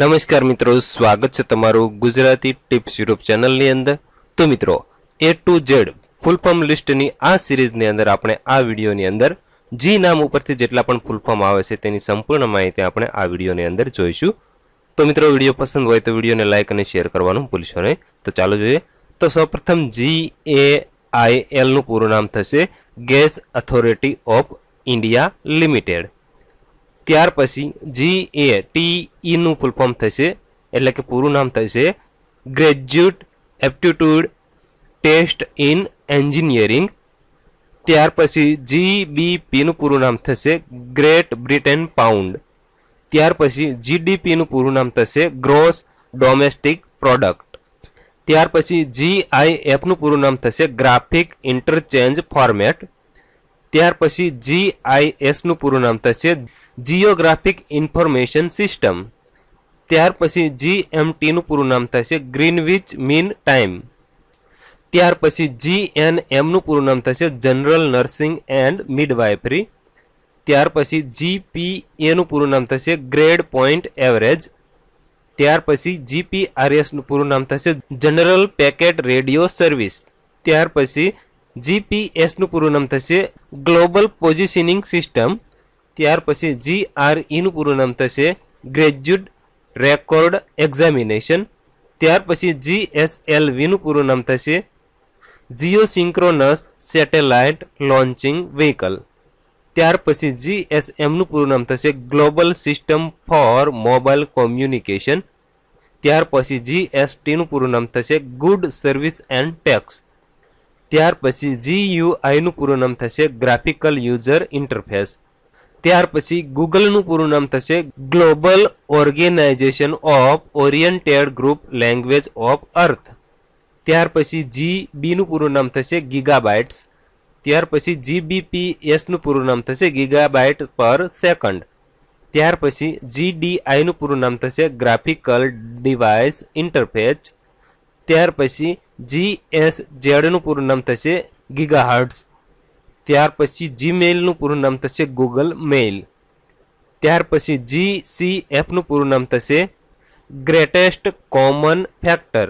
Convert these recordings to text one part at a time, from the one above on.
નમસ્કાર મિત્રો સ્વાગત છે તમારું ગુજરાતી ટિપ્સ યુટ્યુબ ચેનલની અંદર તો મિત્રો એ ટુ ઝેડ ફૂલફોર્મ લિસ્ટની આ સિરીઝની અંદર આપણે આ વિડીયોની અંદર જી નામ ઉપરથી જેટલા પણ ફૂલફોર્મ આવે છે તેની સંપૂર્ણ માહિતી આપણે આ વિડીયોની અંદર જોઈશું તો મિત્રો વિડીયો પસંદ હોય તો વિડીયોને લાઇક અને શેર કરવાનું ભૂલશો નહીં તો ચાલો જોઈએ તો સૌપ્રથમ જી એ આઈ એલનું પૂરું નામ થશે gas authority of India limited ત્યાર પછી GATE નું ફૂલ ફોર્મ થશે એટલે કે પૂરું નામ થશે graduate aptitude test in engineering ત્યાર પછી GBP નું પૂરું નામ થશે ગ્રેટ બ્રિટન પાઉન્ડ ત્યાર પછી GDP નું પૂરું નામ થશે ગ્રોસ ડોમેસ્ટિક પ્રોડક્ટ ત્યાર પછી GIF નું પૂરું નામ થશે ગ્રાફિક ઇન્ટરચેન્જ ફોર્મેટ त્યાર પછી GIS નું પૂરું નામ થશે જિયોગ્રાફિક ઇન્ફોર્મેશન સિસ્ટમ ત્યાર પછી GMT નું પૂરું નામ થશે ગ્રીનવિચ મીન ટાઇમ ત્યાર પછી GNM નું પૂરું નામ થશે જનરલ નર્સિંગ એન્ડ મિડવાઇફરી ત્યાર પછી GPA નું પૂરું નામ થશે ગ્રેડ પોઈન્ટ એવરેજ ત્યાર પછી GPS નું પૂરું નામ થશે જનરલ પેકેટ રેડિયો સર્વિસ ત્યાર પછી जीपीएस નું પૂરું નામ થશે ગ્લોબલ પોઝિશનિંગ સિસ્ટમ ત્યાર પછી જીઆરઈ નું પૂરું નામ થશે ગ્રેજ્યુએટ રેકોર્ડ એક્ઝામિનેશન ત્યાર પછી જીએસએલવી નું પૂરું નામ થશે シン geosynchronous satellite launching vehicle ત્યાર પછી જીએસએમ નું પૂરું નામ થશે global system for mobile communication ત્યાર પછી જીએસટી નું પૂરું નામ થશે ગુડ સર્વિસ એન્ડ ટેક્સ ત્યાર પછી જીયુઆઈનું પૂરું નામ થશે ગ્રાફિકલ યુઝર ઇન્ટરફેસ ત્યાર પછી ગૂગલનું પૂરું નામ થશે global organisation of oriented group language of earth ત્યાર પછી જીબીનું પૂરું નામ થશે ગીગાબાઇટ્સ ત્યાર પછી જીબીપીએસનું પૂરું નામ થશે ગીગાબાઇટ પર સેકન્ડ ત્યાર પછી જીડીઆઈનું પૂરું નામ થશે ગ્રાફિકલ ડિવાઇસ ઇન્ટરફેસ त્યાર પછી GSZ નું પૂર્ણ નામ થશે ગિગાહર્ટ્ઝ ત્યાર પછી Gmail નું પૂર્ણ નામ થશે Google Mail ત્યાર પછી GCF નું પૂર્ણ નામ થશે greatest common factor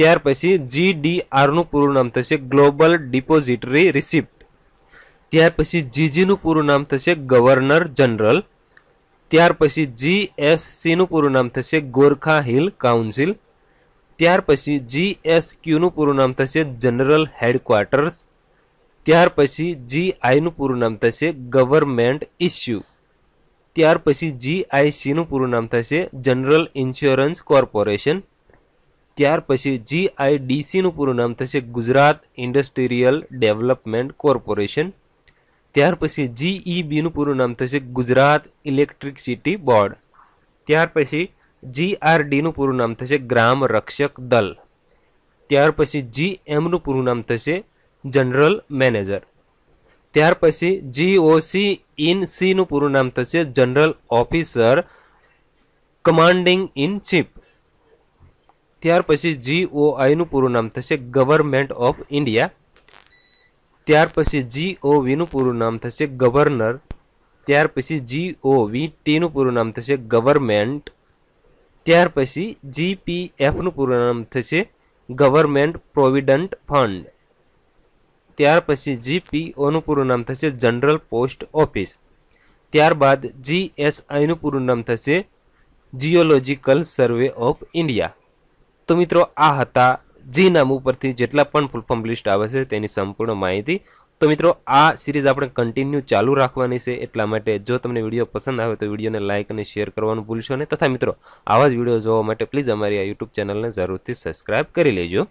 ત્યાર પછી GDR નું પૂર્ણ નામ થશે global depository receipt ત્યાર પછી GG નું પૂર્ણ નામ થશે governor general ત્યાર પછી GSC નું પૂર્ણ નામ થશે गोरखा हिल કાઉન્સિલ त્યાર પછી GSQ નું પૂરું નામ થશે જનરલ હેડક્ quarters ત્યાર પછી GI નું પૂરું નામ થશે ગવર્નમેન્ટ ઇશ્યુ ત્યાર પછી GIC નું પૂરું નામ થશે જનરલ ઇન્સ્યોરન્સ કોર્પોરેશન ત્યાર પછી GIDC નું પૂરું નામ થશે ગુજરાત ઇન્ડસ્ટ્રીયલ ડેવલપમેન્ટ કોર્પોરેશન ત્યાર પછી GEB નું પૂરું નામ થશે ગુજરાત ઇલેક્ટ્રિસિટી બોર્ડ ત્યાર પછી GRD નું પૂરું નામ થશે ગ્રામ રક્ષક દળ ત્યાર પછી GM નું પૂરું નામ થશે જનરલ મેનેજર ત્યાર પછી GOC INC નું પૂરું નામ થશે general officer commanding in chief ત્યાર પછી GOI નું પૂરું નામ થશે ગવર્નમેન્ટ ઓફ ઇન્ડિયા ત્યાર પછી GOV નું પૂરું નામ થશે ગવર્નર ત્યાર પછી GOVT નું પૂરું નામ થશે ગવર્નમેન્ટ ત્યાર પછી જીપીએફનું પૂરું નામ થશે ગવર્મેન્ટ પ્રોવિડન્ટ ફંડ ત્યાર પછી જીપીઓનું પૂરું નામ થશે જનરલ પોસ્ટ ઓફિસ ત્યારબાદ જીએસઆઈનું પૂરું નામ થશે જીઓલોજીકલ સર્વે ઓફ ઇન્ડિયા તો મિત્રો આ હતા જી નામ ઉપરથી જેટલા પણ ફૂલ ફોર્મ લિસ્ટ આવે છે તેની સંપૂર્ણ માહિતી તો મિત્રો આ સિરીઝ આપણે કન્ટિન્યુ ચાલુ રાખવાની છે એટલા માટે જો તમને વિડીયો પસંદ આવે તો વિડીયોને લાઇક અને શેર કરવાનું ભૂલશો નહીં તથા મિત્રો આવા જ વિડીયો જોવા માટે પ્લીઝ અમારી આ યુટ્યુબ ચેનલને જરૂરથી સબસ્ક્રાઇબ કરી લેજો